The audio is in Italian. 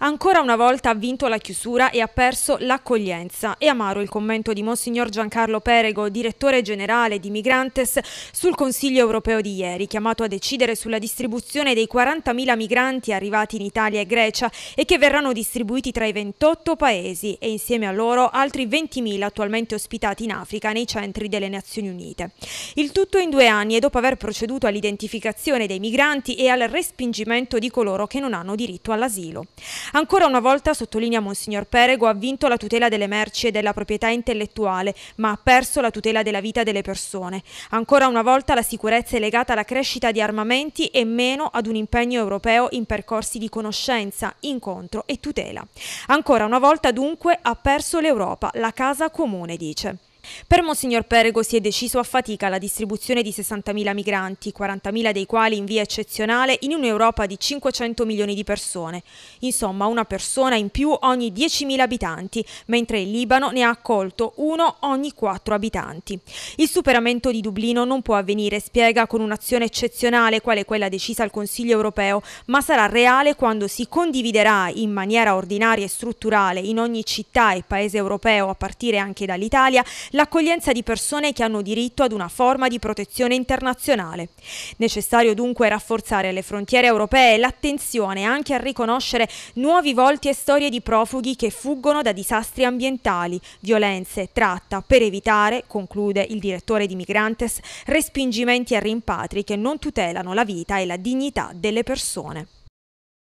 Ancora una volta ha vinto la chiusura e ha perso l'accoglienza. È amaro il commento di Monsignor Giancarlo Perego, direttore generale di Migrantes, sul Consiglio europeo di ieri, chiamato a decidere sulla distribuzione dei 40.000 migranti arrivati in Italia e Grecia e che verranno distribuiti tra i 28 paesi e insieme a loro altri 20.000 attualmente ospitati in Africa nei centri delle Nazioni Unite. Il tutto in due anni e dopo aver proceduto all'identificazione dei migranti e al respingimento di coloro che non hanno diritto all'asilo. Ancora una volta, sottolinea Monsignor Perego, ha vinto la tutela delle merci e della proprietà intellettuale, ma ha perso la tutela della vita delle persone. Ancora una volta la sicurezza è legata alla crescita di armamenti e meno ad un impegno europeo in percorsi di conoscenza, incontro e tutela. Ancora una volta dunque ha perso l'Europa, la casa comune, dice. Per Monsignor Perego si è deciso a fatica la distribuzione di 60.000 migranti, 40.000 dei quali in via eccezionale in un'Europa di 500 milioni di persone. Insomma, una persona in più ogni 10.000 abitanti, mentre il Libano ne ha accolto uno ogni 4 abitanti. Il superamento di Dublino non può avvenire, spiega, con un'azione eccezionale quale quella decisa al Consiglio europeo, ma sarà reale quando si condividerà in maniera ordinaria e strutturale in ogni città e paese europeo, a partire anche dall'Italia, l'accoglienza di persone che hanno diritto ad una forma di protezione internazionale. Necessario dunque rafforzare le frontiere europee e l'attenzione anche a riconoscere nuovi volti e storie di profughi che fuggono da disastri ambientali, violenze, tratta, per evitare, conclude il direttore di Migrantes, respingimenti e rimpatri che non tutelano la vita e la dignità delle persone.